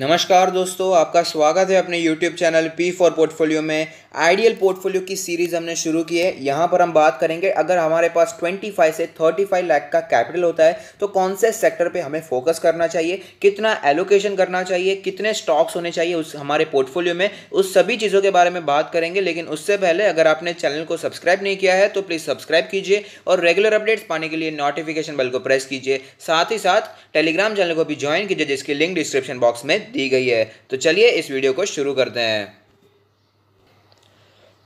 नमस्कार दोस्तों आपका स्वागत है अपने YouTube channel P for portfolio में आइडियल पोर्टफोलियो की सीरीज़ हमने शुरू की है यहाँ पर हम बात करेंगे अगर हमारे पास 25 से 35 लाख का कैपिटल होता है तो कौन से सेक्टर पे हमें फोकस करना चाहिए कितना एलोकेशन करना चाहिए कितने स्टॉक्स होने चाहिए उस हमारे पोर्टफोलियो में उस सभी चीज़ों के बारे में बात करेंगे लेकिन उससे पहले अगर आपने चैनल को सब्सक्राइब नहीं किया है तो प्लीज़ सब्सक्राइब कीजिए और रेगुलर अपडेट्स पाने के लिए नोटिफिकेशन बल को प्रेस कीजिए साथ ही साथ टेलीग्राम चैनल को भी ज्वाइन कीजिए जिसकी लिंक डिस्क्रिप्शन बॉक्स में दी गई है तो चलिए इस वीडियो को शुरू करते हैं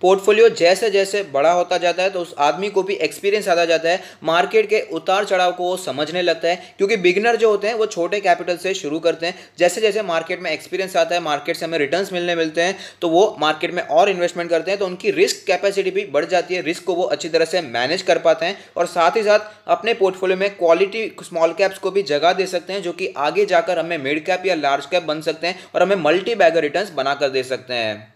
पोर्टफोलियो जैसे जैसे बड़ा होता जाता है तो उस आदमी को भी एक्सपीरियंस आता जाता है मार्केट के उतार चढ़ाव को वो समझने लगता है क्योंकि बिगनर जो होते हैं वो छोटे कैपिटल से शुरू करते हैं जैसे जैसे मार्केट में एक्सपीरियंस आता है मार्केट से हमें रिटर्न मिलने मिलते हैं तो वो मार्केट में और इन्वेस्टमेंट करते हैं तो उनकी रिस्क कैपेसिटी भी बढ़ जाती है रिस्क को वो अच्छी तरह से मैनेज कर पाते हैं और साथ ही साथ अपने पोर्टफोलियो में क्वालिटी स्मॉल कैप्स को भी जगह दे सकते हैं जो कि आगे जाकर हमें मिड कैप या लार्ज कैप बन सकते हैं और हमें मल्टी बैगर रिटर्न बनाकर दे सकते हैं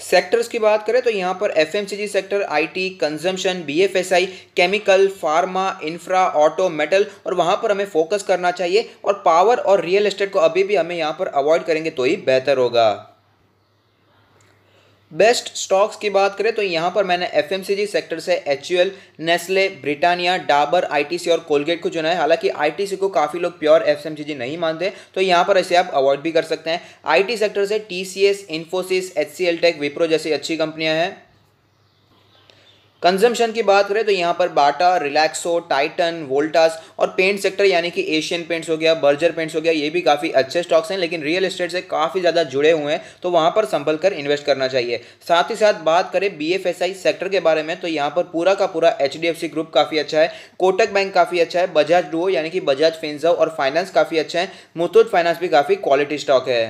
सेक्टर्स की बात करें तो यहाँ पर F sector IT consumption BFSI chemical pharma infra auto metal और वहाँ पर हमें फोकस करना चाहिए और पावर और रियल एस्टेट को अभी भी हमें यहाँ पर अवॉइड करेंगे तो ही बेहतर होगा बेस्ट स्टॉक्स की बात करें तो यहाँ पर मैंने एफ सेक्टर से H U Nestle Britannia Dabur ITC और कोलगेट को चुना है हालांकि आईटीसी को काफ़ी लोग प्योर एफ नहीं मानते तो यहाँ पर ऐसे आप अवॉइड भी कर सकते हैं आईटी सेक्टर से TCS Infosys L tech Wipro जैसी अच्छी कंपनियाँ हैं कंजम्पशन की बात करें तो यहाँ पर बाटा रिलैक्सो टाइटन वोल्टास और पेंट सेक्टर यानी कि एशियन पेंट्स हो गया बर्जर पेंट्स हो गया ये भी काफ़ी अच्छे स्टॉक्स हैं लेकिन रियल एस्टेट से काफ़ी ज़्यादा जुड़े हुए हैं तो वहाँ पर संभल कर इन्वेस्ट करना चाहिए साथ ही साथ बात करें बी सेक्टर के बारे में तो यहाँ पर पूरा का पूरा एच ग्रुप काफ़ी अच्छा है कोटक बैंक काफ़ी अच्छा है बजाज डुओ यानी कि बजाज फिंजव और फाइनेंस काफ़ी अच्छा है मुथूट फाइनेंस भी काफ़ी क्वालिटी स्टॉक है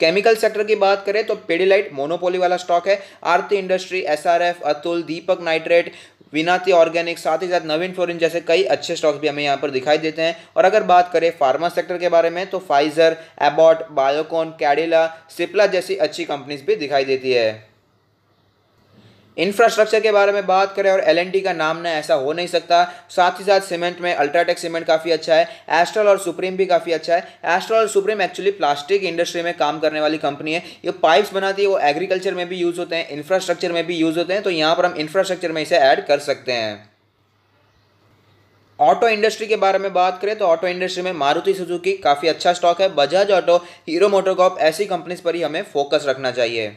केमिकल सेक्टर की बात करें तो पेडिलाइट मोनोपोली वाला स्टॉक है Aarti industry SRF Atul Deepak nitrate Vinati organic साथ ही साथ नवीन फोरिन जैसे कई अच्छे स्टॉक्स भी हमें यहाँ पर दिखाई देते हैं और अगर बात करें फार्मा सेक्टर के बारे में तो फाइजर एबॉट बायोकॉन कैडिला सिप्ला जैसी अच्छी कंपनीज भी दिखाई देती है इंफ्रास्ट्रक्चर के बारे में बात करें और एल का नाम ना ऐसा हो नहीं सकता साथ ही साथ सीमेंट में अल्ट्राटेक सीमेंट काफ़ी अच्छा है एस्ट्रल और सुप्रीम भी काफ़ी अच्छा है एस्ट्रल और सुप्रीम एक्चुअली प्लास्टिक इंडस्ट्री में काम करने वाली कंपनी है ये पाइप्स बनाती है वो एग्रीकल्चर में भी यूज़ होते हैं इंफ्रास्ट्रक्चर में भी यूज़ होते हैं तो यहाँ पर हम इंफ्रास्ट्रक्चर में इसे ऐड कर सकते हैं ऑटो इंडस्ट्री के बारे में बात करें तो ऑटो इंडस्ट्री में मारुति सुजुकी काफ़ी अच्छा स्टॉक है बजाज ऑटो हीरो मोटोकॉप ऐसी कंपनीज पर ही हमें फोकस रखना चाहिए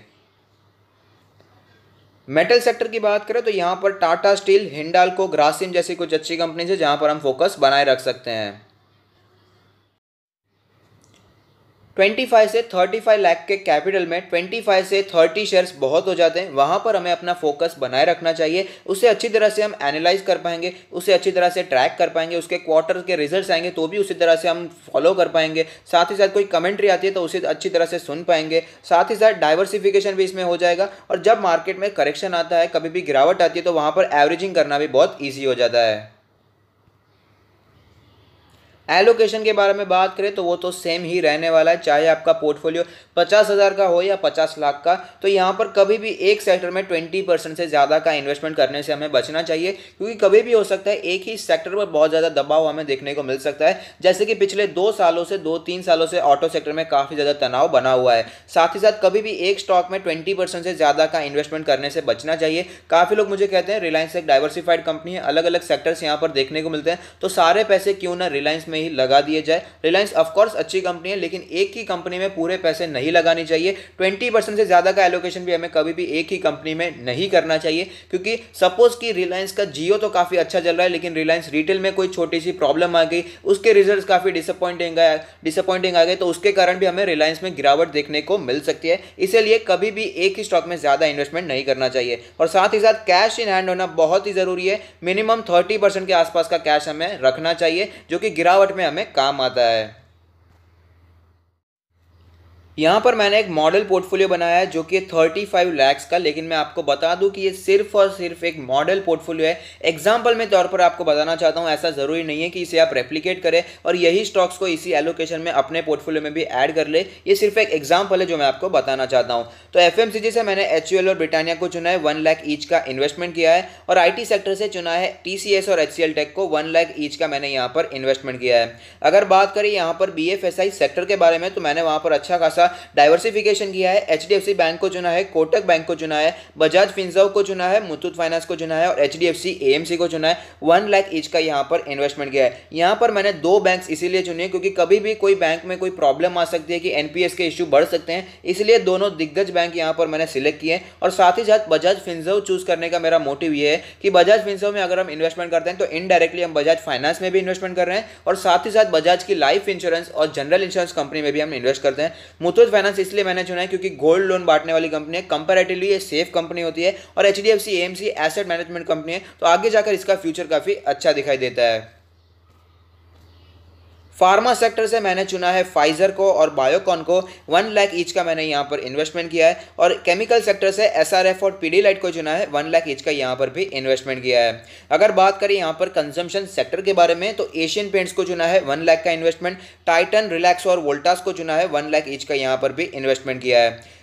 मेटल सेक्टर की बात करें तो यहाँ पर टाटा स्टील हिंडाल को ग्रासिम जैसी कुछ अच्छी कंपनीज है जहाँ पर हम फोकस बनाए रख सकते हैं 25 से 35 लाख के कैपिटल में 25 से 30 शेयर्स बहुत हो जाते हैं वहाँ पर हमें अपना फोकस बनाए रखना चाहिए उसे अच्छी तरह से हम एनालाइज कर पाएंगे उसे अच्छी तरह से ट्रैक कर पाएंगे उसके क्वार्टर के रिजल्ट्स आएंगे तो भी उसी तरह से हम फॉलो कर पाएंगे साथ ही साथ कोई कमेंट्री आती है तो उसे अच्छी तरह से सुन पाएंगे साथ ही साथ डाइवर्सिफिकेशन भी इसमें हो जाएगा और जब मार्केट में करेक्शन आता है कभी भी गिरावट आती है तो वहाँ पर एवरेजिंग करना भी बहुत ईजी हो जाता है एलोकेशन के बारे में बात करें तो वो तो सेम ही रहने वाला है चाहे आपका पोर्टफोलियो पचास हज़ार का हो या पचास लाख का तो यहाँ पर कभी भी एक सेक्टर में ट्वेंटी परसेंट से ज़्यादा का इन्वेस्टमेंट करने से हमें बचना चाहिए क्योंकि कभी भी हो सकता है एक ही सेक्टर पर बहुत ज़्यादा दबाव हमें देखने को मिल सकता है जैसे कि पिछले दो सालों से दो तीन सालों से ऑटो सेक्टर में काफ़ी ज़्यादा तनाव बना हुआ है साथ ही साथ कभी भी एक स्टॉक में ट्वेंटी परसेंट से ज़्यादा का इन्वेस्टमेंट करने से बचना चाहिए काफ़ी लोग मुझे कहते हैं रिलायंस एक डाइवर्सिफाइड कंपनी है अलग अलग सेक्टर्स यहाँ पर देखने को मिलते हैं तो सारे पैसे क्यों ना रिलायंस में ही लगा दिए जाए रिलायंस ऑफकोर्स अच्छी कंपनी है लेकिन एक ही कंपनी में पूरे पैसे नहीं नहीं लगानी चाहिए 20 परसेंट से ज़्यादा का एलोकेशन भी हमें कभी भी एक ही कंपनी में नहीं करना चाहिए क्योंकि सपोज कि रिलायंस का जियो तो काफ़ी अच्छा चल रहा है लेकिन रिलायंस रिटेल में कोई छोटी सी प्रॉब्लम आ गई उसके रिजल्ट काफ़ी डिसअपॉइंटिंग डिसअपॉइंटिंग आ गए तो उसके कारण भी हमें रिलायंस में गिरावट देखने को मिल सकती है इसलिए कभी भी एक ही स्टॉक में ज़्यादा इन्वेस्टमेंट नहीं करना चाहिए और साथ ही साथ कैश इन हैंड होना बहुत ही ज़रूरी है मिनिमम थर्टी परसेंट के आसपास का कैश हमें रखना चाहिए जो कि गिरावट में हमें काम आता है यहाँ पर मैंने एक मॉडल पोर्टफोलियो बनाया है जो कि थर्टी फाइव लैक्स का लेकिन मैं आपको बता दूं कि ये सिर्फ और सिर्फ एक मॉडल पोर्टफोलियो है एग्जाम्पल में तौर पर आपको बताना चाहता हूँ ऐसा ज़रूरी नहीं है कि इसे आप रेप्लीकेट करें और यही स्टॉक्स को इसी एलोकेशन में अपने पोर्टफोलियो में भी ऐड कर ले ये सिर्फ एक एग्जाम्पल है जो मैं आपको बताना चाहता हूँ तो एफ से मैंने एच और ब्रिटानिया को चुना है वन लाख ईच का इन्वेस्टमेंट किया है और आई सेक्टर से चुना है टी और एच टेक को वन लाख ईच का मैंने यहाँ पर इन्वेस्टमेंट किया है अगर बात करें यहाँ पर बी सेक्टर के बारे में तो मैंने वहाँ पर अच्छा खासा सा डाइवर्सिफिकेशन किया है एच बैंक को चुना है कोटक बैंक को चुना है बजाज फिंजव को चुना है मुथूट फाइनेंस को चुना है और एच डी को चुना है वन लाख ईच का यहाँ पर इन्वेस्टमेंट किया है यहाँ पर मैंने दो बैंक इसीलिए चुने क्योंकि कभी भी कोई बैंक में कोई प्रॉब्लम आ सकती है कि एन के इश्यू बढ़ सकते हैं इसलिए दोनों दिग्गज बैंक यहाँ पर मैंने सिलेक्ट किए और साथ ही साथ बजाज फिंजव चूज करने का मेरा मोटिव ये है कि बजाज फिंजव में अगर हम इन्वेस्टमेंट करते हैं तो इनडायरेक्टली हम बजाज फाइनेंस में भी इन्वेस्टमेंट कर रहे हैं और साथ ही साथ बजाज की लाइफ इंश्योरेंस और जनरल इंश्योरेंस कंपनी में भी हम इन्वेस्ट करते हैं मुथूट फाइनेंस इसलिए मैंने चुना है क्योंकि गोल्ड लोन बांटने वाली कंपनी है कंपेरेटिवली ये सेफ कंपनी होती है और H D F C M C asset management company है तो आगे जाकर इसका फ्यूचर काफ़ी अच्छा दिखाई देता है फार्मा सेक्टर से मैंने चुना है फाइजर को और बायोकॉन को वन लाख ईच का मैंने यहाँ पर इन्वेस्टमेंट किया है और केमिकल सेक्टर से एस और लाइट को चुना है वन लाख ईच का यहाँ पर भी इन्वेस्टमेंट किया है अगर बात करें यहाँ पर कंजम्पशन सेक्टर के बारे में तो एशियन पेंट्स को चुना है वन लाख का इन्वेस्टमेंट टाइटन रिलैक्स और वोल्टास को चुना है वन लाख ईच का यहाँ पर भी इन्वेस्टमेंट किया है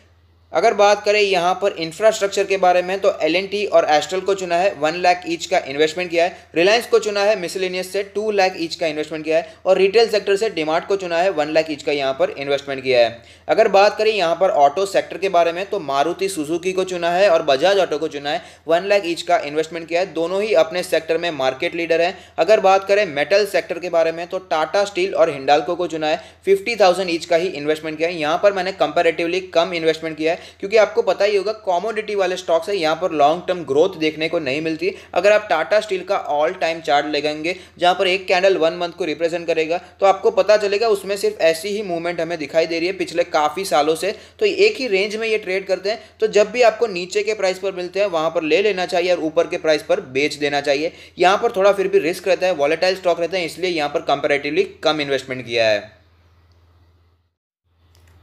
अगर बात करें यहाँ पर इंफ्रास्ट्रक्चर के बारे में तो एल और एस्ट्रल को चुना है वन लाख ईच का इन्वेस्टमेंट किया है रिलायंस को चुना है मिसलिनियस से टू लाख ईच का इन्वेस्टमेंट किया है और रिटेल सेक्टर से डिमार्ट को चुना है वन लाख ईच का यहाँ पर इन्वेस्टमेंट किया है अगर बात करें यहाँ पर ऑटो सेक्टर के बारे में तो मारुति सुजुकी को चुना है और बजाज ऑटो को चुना है वन लाख ईच का इन्वेस्टमेंट किया है दोनों ही अपने सेक्टर में मार्केट लीडर हैं अगर बात करें मेटल सेक्टर के बारे में तो टाटा स्टील और हिंडालको को चुना है फिफ्टी ईच का ही इन्वेस्टमेंट किया है यहाँ पर मैंने कंपेरेटिवली कम इन्वेस्टमेंट किया है क्योंकि आपको पता ही होगा कॉमोडिटी वाले स्टॉक्स है यहाँ पर लॉन्ग टर्म ग्रोथ देखने को नहीं मिलती अगर आप टाटा स्टील का ऑल टाइम चार्ट लगाएंगे जहाँ पर एक कैंडल वन मंथ को रिप्रेजेंट करेगा तो आपको पता चलेगा उसमें सिर्फ ऐसी ही मूवमेंट हमें दिखाई दे रही है पिछले काफ़ी सालों से तो एक ही रेंज में ये ट्रेड करते हैं तो जब भी आपको नीचे के प्राइस पर मिलते हैं वहाँ पर ले लेना चाहिए और ऊपर के प्राइस पर बेच देना चाहिए यहाँ पर थोड़ा फिर भी रिस्क रहता है वॉलेटाइल स्टॉक रहता है इसलिए यहाँ पर कंपेरेटिवली कम इन्वेस्टमेंट किया है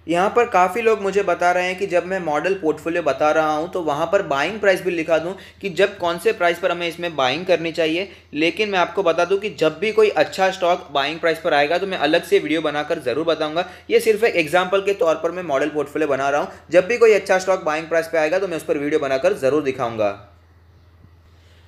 यहाँ पर काफ़ी लोग मुझे बता रहे हैं कि जब मैं मॉडल पोर्टफोलियो बता रहा हूँ तो वहाँ पर बाइंग प्राइस भी लिखा दूँ कि जब कौन से प्राइस पर हमें इसमें बाइंग करनी चाहिए लेकिन मैं आपको बता दूँ कि जब भी कोई अच्छा स्टॉक बाइंग प्राइस पर आएगा तो मैं अलग से वीडियो बनाकर ज़रूर बताऊँगा ये सिर्फ एक एग्जाम्पल के तौर पर मैं मॉडल पोर्टफोलियो बना रहा हूँ जब भी कोई अच्छा स्टॉक बाइंग प्राइस पर आएगा तो मैं उस पर वीडियो बनाकर ज़रूर दिखाऊँगा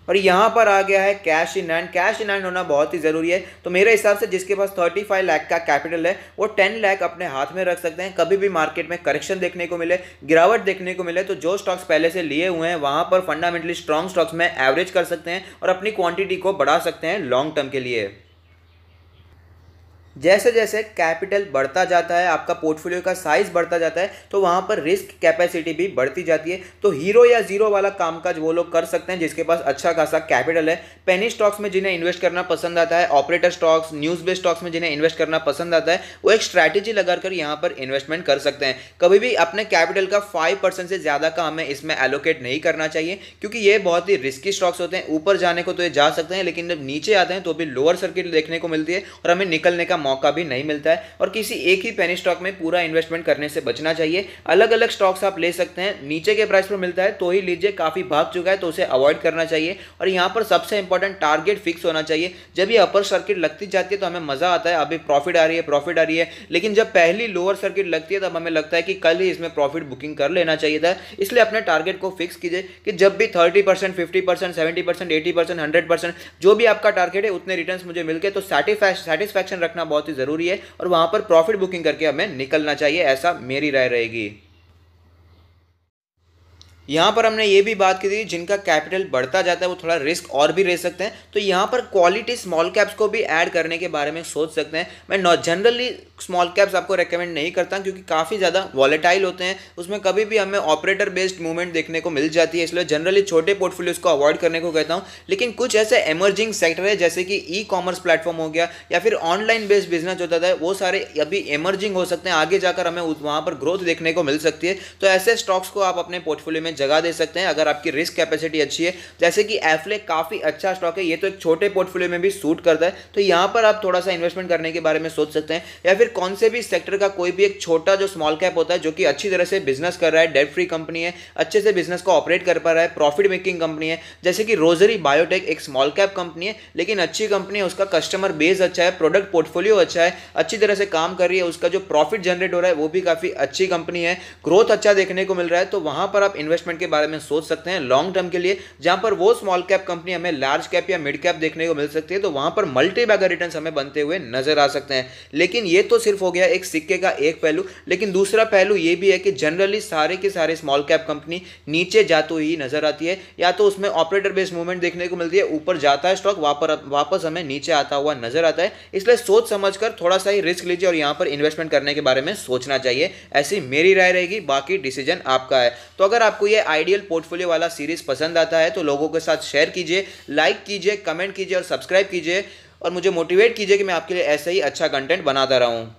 और यहाँ पर आ गया है cash in hand cash in hand होना बहुत ही ज़रूरी है तो मेरे हिसाब से जिसके पास थर्टी फाइव लाख का कैपिटल है वो टेन लाख अपने हाथ में रख सकते हैं कभी भी मार्केट में करेक्शन देखने को मिले गिरावट देखने को मिले तो जो स्टॉक्स पहले से लिए हुए हैं वहाँ पर फंडामेंटली स्ट्रॉन्ग स्टॉक्स में एवरेज कर सकते हैं और अपनी क्वांटिटी को बढ़ा सकते हैं लॉन्ग टर्म के लिए जैसे जैसे कैपिटल बढ़ता जाता है आपका पोर्टफोलियो का साइज बढ़ता जाता है तो वहाँ पर रिस्क कैपेसिटी भी बढ़ती जाती है तो हीरो या जीरो वाला कामकाज वो लोग कर सकते हैं जिसके पास अच्छा खासा कैपिटल है पेनी स्टॉक्स में जिन्हें इन्वेस्ट करना पसंद आता है operator stocks news based stocks में जिन्हें इन्वेस्ट करना पसंद आता है वो एक स्ट्रैटेजी लगाकर यहाँ पर इन्वेस्टमेंट कर सकते हैं कभी भी अपने कैपिटल का फाइव परसेंट से ज़्यादा का हमें इसमें एलोकेट नहीं करना चाहिए क्योंकि ये बहुत ही रिस्की स्टॉक्स होते हैं ऊपर जाने को तो ये जा सकते हैं लेकिन जब नीचे आते हैं तो भी लोअर सर्किट देखने को मिलती है और हमें निकलने का मौका भी नहीं मिलता है और किसी एक ही पेनी स्टॉक में पूरा इन्वेस्टमेंट करने से बचना चाहिए अलग अलग स्टॉक्स आप ले सकते हैं नीचे के प्राइस पर मिलता है तो ही लीजिए काफ़ी भाग चुका है तो उसे अवॉइड करना चाहिए और यहाँ पर सबसे इंपॉर्टेंट टारगेट फिक्स होना चाहिए जब ये अपर सर्किट लगती जाती है तो हमें मज़ा आता है अभी प्रॉफिट आ रही है प्रॉफिट आ रही है लेकिन जब पहली लोअर सर्किट लगती है तब हमें लगता है कि कल ही इसमें प्रॉफिट बुकिंग कर लेना चाहिए था इसलिए अपने टारगेट को फिक्स कीजिए कि जब भी thirty percent fifty percent seventy percent eighty percent hundred percent जो भी आपका टारगेट है उतने रिटर्न मुझे मिलकर तो सेटिस्फैक्शन रखना बहुत बहुत ही ज़रूरी है और वहाँ पर प्रॉफिट बुकिंग करके हमें निकलना चाहिए ऐसा मेरी राय रहेगी यहाँ पर हमने ये भी बात की थी जिनका कैपिटल बढ़ता जाता है वो थोड़ा रिस्क और भी रह सकते हैं तो यहाँ पर क्वालिटी स्मॉल कैप्स को भी ऐड करने के बारे में सोच सकते हैं मैं नॉट जनरली स्मॉल कैप्स आपको रेकमेंड नहीं करता क्योंकि काफ़ी ज़्यादा वॉलेटाइल होते हैं उसमें कभी भी हमें ऑपरेटर बेस्ड मूवमेंट देखने को मिल जाती है इसलिए जनरली छोटे पोर्टफोलियोज़ को अवॉइड करने को कहता हूँ लेकिन कुछ ऐसे एमर्जिंग सेक्टर है जैसे कि ई कॉमर्स प्लेटफॉर्म हो गया या फिर ऑनलाइन बेस्ड बिजनेस होता था वो सारे अभी एमर्जिंग हो सकते हैं आगे जाकर हमें वहाँ पर ग्रोथ देखने को मिल सकती है तो ऐसे स्टॉक्स को आप अपने पोर्टफोलियो में जगह दे सकते हैं अगर आपकी रिस्क कैपेसिटी अच्छी है जैसे कि एफले काफ़ी अच्छा स्टॉक है ये तो एक छोटे पोर्टफोलियो में भी सूट करता है तो यहाँ पर आप थोड़ा सा इन्वेस्टमेंट करने के बारे में सोच सकते हैं या फिर कौन से भी सेक्टर का कोई भी एक छोटा जो स्मॉल कैप होता है जो कि अच्छी तरह से बिजनेस कर रहा है डेट फ्री कंपनी है अच्छे से बिजनेस को ऑपरेट कर पा रहा है प्रॉफिट मेकिंग कंपनी है जैसे कि रोजरी बायोटेक एक स्मॉल कैप कंपनी है लेकिन अच्छी कंपनी है उसका कस्टमर बेस अच्छा है प्रोडक्ट पोर्टफोलियो अच्छा है अच्छी तरह से काम कर रही है उसका जो प्रॉफिट जनरेट हो रहा है वो भी काफ़ी अच्छी कंपनी है ग्रोथ अच्छा देखने को मिल रहा है तो वहाँ पर आप इन्वेस्टमेंट इन्वेस्टमेंट के बारे में सोच सकते हैं लॉन्ग टर्म के लिए जहां पर वो स्मॉल कैप कंपनी हमें लार्ज कैप या मिड कैप देखने को मिल सकती है तो वहां पर मल्टी बैगर रिटर्न हमें बनते हुए नजर आ सकते हैं लेकिन ये तो सिर्फ हो गया एक सिक्के का एक पहलू लेकिन दूसरा पहलू ये भी है कि जनरली सारे के सारे स्मॉल कैप कंपनी नीचे जाते ही नजर आती है या तो उसमें ऑपरेटर बेस्ड मूवमेंट देखने को मिलती है ऊपर जाता है स्टॉक वापस हमें नीचे आता हुआ नजर आता है इसलिए सोच समझ कर थोड़ा सा ही रिस्क लीजिए और यहां पर इन्वेस्टमेंट करने के बारे में सोचना चाहिए ऐसी मेरी राय रहेगी बाकी डिसीजन आपका है तो अगर आपको यह आइडियल पोर्टफोलियो वाला सीरीज पसंद आता है तो लोगों के साथ शेयर कीजिए लाइक कीजिए कमेंट कीजिए और सब्सक्राइब कीजिए और मुझे मोटिवेट कीजिए कि मैं आपके लिए ऐसे ही अच्छा कंटेंट बनाता रहूँ